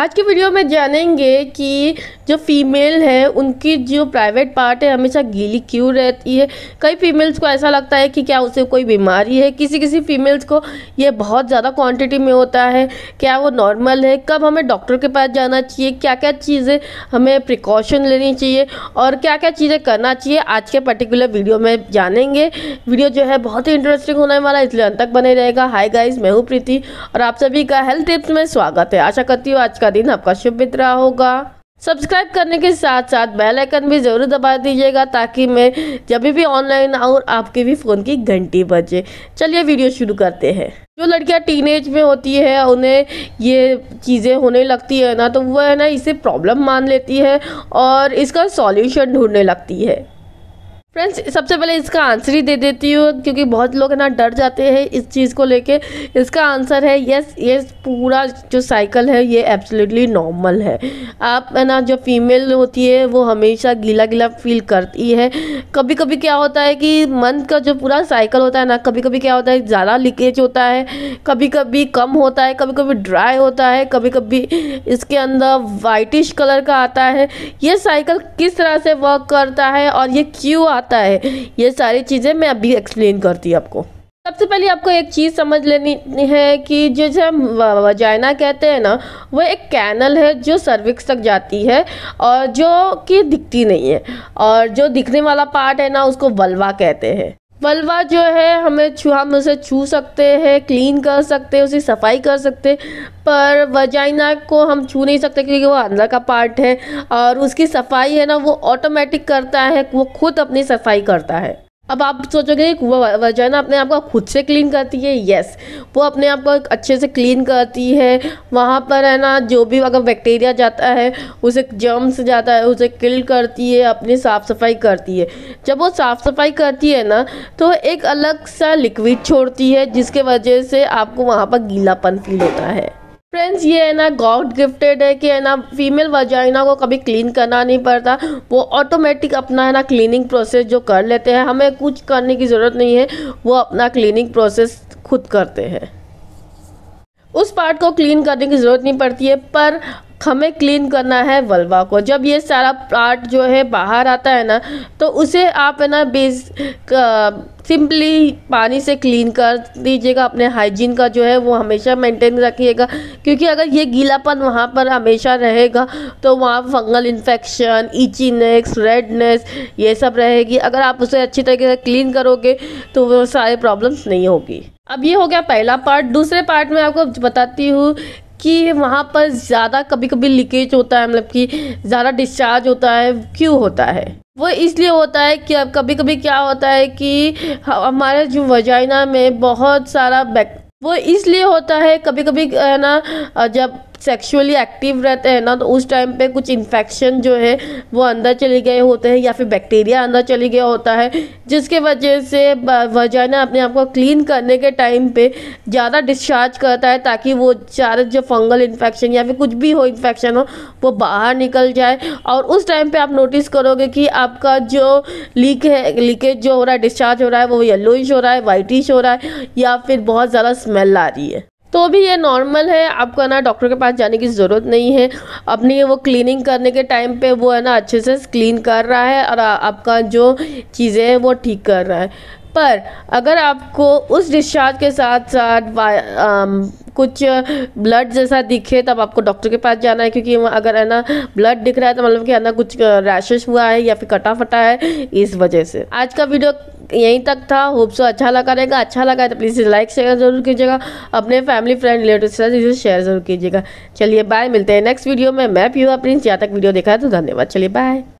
आज की वीडियो में जानेंगे कि जो फीमेल है उनकी जो प्राइवेट पार्ट है हमेशा गीली क्यों रहती है कई फीमेल्स को ऐसा लगता है कि क्या उसे कोई बीमारी है किसी किसी फीमेल्स को ये बहुत ज़्यादा क्वांटिटी में होता है क्या वो नॉर्मल है कब हमें डॉक्टर के पास जाना चाहिए क्या क्या चीज़ें हमें प्रिकॉशन लेनी चाहिए और क्या क्या चीज़ें करना चाहिए आज के पर्टिकुलर वीडियो में जानेंगे वीडियो जो है बहुत ही इंटरेस्टिंग होने वाला इसलिए अंत तक बने रहेगा हाई गाइज मैं हूँ प्रीति और आप सभी का हेल्थ टिप्स में स्वागत है आशा करती हूँ आज का दिन आपका शुभ मित्र होगा सब्सक्राइब करने के साथ साथ बेल आइकन भी ज़रूर दबा दीजिएगा ताकि मैं जब भी ऑनलाइन आऊँ आपके भी फ़ोन की घंटी बजे चलिए वीडियो शुरू करते हैं जो लड़कियां टीनेज में होती है उन्हें ये चीज़ें होने लगती है ना तो वह है ना इसे प्रॉब्लम मान लेती है और इसका सॉल्यूशन ढूंढने लगती है फ्रेंड्स सबसे पहले इसका आंसर ही दे देती हूँ क्योंकि बहुत लोग ना डर जाते हैं इस चीज़ को लेके इसका आंसर है यस ये पूरा जो साइकिल है ये एब्सोल्युटली नॉर्मल है आप है ना जो फीमेल होती है वो हमेशा गीला गीला फील करती है कभी कभी क्या होता है कि मंथ का जो पूरा साइकिल होता है ना कभी कभी क्या होता है ज़्यादा लीकेज होता है कभी कभी कम होता है कभी कभी ड्राई होता है कभी कभी इसके अंदर वाइटिश कलर का आता है ये साइकिल किस तरह से वर्क करता है और ये क्यों आता है ये सारी चीज़ें मैं अभी एक्सप्लेन करती हूँ आपको सबसे पहले आपको एक चीज़ समझ लेनी है कि जो जो हम वजाइना कहते हैं ना वो एक कैनल है जो सर्विक्स तक जाती है और जो कि दिखती नहीं है और जो दिखने वाला पार्ट है ना उसको वल्वा कहते हैं वलवा जो है हमें छू हम उसे छू सकते हैं क्लीन कर सकते हैं उसकी सफाई कर सकते पर वजाइना को हम छू नहीं सकते क्योंकि वो अंदर का पार्ट है और उसकी सफाई है ना वो ऑटोमेटिक करता है वो खुद अपनी सफाई करता है अब आप सोचोगे वो वजाइना अपने आप को खुद से क्लीन करती है यस वो अपने आप को अच्छे से क्लीन करती है वहाँ पर है ना जो भी अगर बैक्टीरिया जाता है उसे जर्म्स जाता है उसे किल करती है अपनी साफ़ सफाई करती है जब वो साफ़ सफाई करती है ना तो एक अलग सा लिक्विड छोड़ती है जिसके वजह से आपको वहाँ पर गीलापन फील होता है फ्रेंड्स ये है ना गॉड गिफ्टेड है कि है ना फीमेल वजाइना को कभी क्लीन करना नहीं पड़ता वो ऑटोमेटिक अपना है ना क्लीनिंग प्रोसेस जो कर लेते हैं हमें कुछ करने की ज़रूरत नहीं है वो अपना क्लीनिंग प्रोसेस खुद करते हैं उस पार्ट को क्लीन करने की ज़रूरत नहीं पड़ती है पर हमें क्लीन करना है वल्वा को जब ये सारा पार्ट जो है बाहर आता है ना तो उसे आप है ना बेस सिंपली पानी से क्लीन कर दीजिएगा अपने हाइजीन का जो है वो हमेशा मेंटेन रखिएगा क्योंकि अगर ये गीलापन वहाँ पर हमेशा रहेगा तो वहाँ फंगल इन्फेक्शन ईचीनेस रेडनेस ये सब रहेगी अगर आप उसे अच्छी तरीके से क्लीन करोगे तो वो सारे प्रॉब्लम्स नहीं होगी अब ये हो गया पहला पार्ट दूसरे पार्ट में आपको बताती हूँ कि वहाँ पर ज़्यादा कभी कभी लीकेज होता है मतलब कि ज़्यादा डिस्चार्ज होता है क्यों होता है वो इसलिए होता है कि अब कभी कभी क्या होता है कि हमारे जो वजाइना में बहुत सारा बैक वो इसलिए होता है कभी कभी है ना जब सेक्सुअली एक्टिव रहते हैं ना तो उस टाइम पे कुछ इन्फेक्शन जो है वो अंदर चले गए होते हैं या फिर बैक्टीरिया अंदर चले गया होता है जिसके वजह से वजाना अपने आप को क्लीन करने के टाइम पे ज़्यादा डिस्चार्ज करता है ताकि वो सारे जो फंगल इन्फेक्शन या फिर कुछ भी हो इन्फेक्शन हो वो बाहर निकल जाए और उस टाइम पर आप नोटिस करोगे कि आपका जो लीक है लीकेज जो हो रहा है डिस्चार्ज हो रहा है वो येलोइश हो रहा है वाइटिश हो रहा है या फिर बहुत ज़्यादा स्मेल आ रही है तो भी ये नॉर्मल है आपको ना डॉक्टर के पास जाने की ज़रूरत नहीं है अपनी वो क्लीनिंग करने के टाइम पे वो है ना अच्छे से क्लीन कर रहा है और आपका जो चीज़ें हैं वो ठीक कर रहा है पर अगर आपको उस डिस्चार्ज के साथ साथ कुछ ब्लड जैसा दिखे तब आपको डॉक्टर के पास जाना है क्योंकि अगर है ना ब्लड दिख रहा है तो मतलब कि है ना कुछ रैशेस हुआ है या फिर कटा फटा है इस वजह से आज का वीडियो यहीं तक था होप सो अच्छा लगा रहेगा अच्छा लगा है तो प्लीज़ लाइक शेयर जरूर कीजिएगा अपने फैमिली फ्रेंड रिलेटिव के साथ इसे शेयर जरूर कीजिएगा चलिए बाय मिलते हैं नेक्स्ट वीडियो में मैं हूँ प्रिंस यहाँ तक वीडियो देखा है तो धन्यवाद चलिए बाय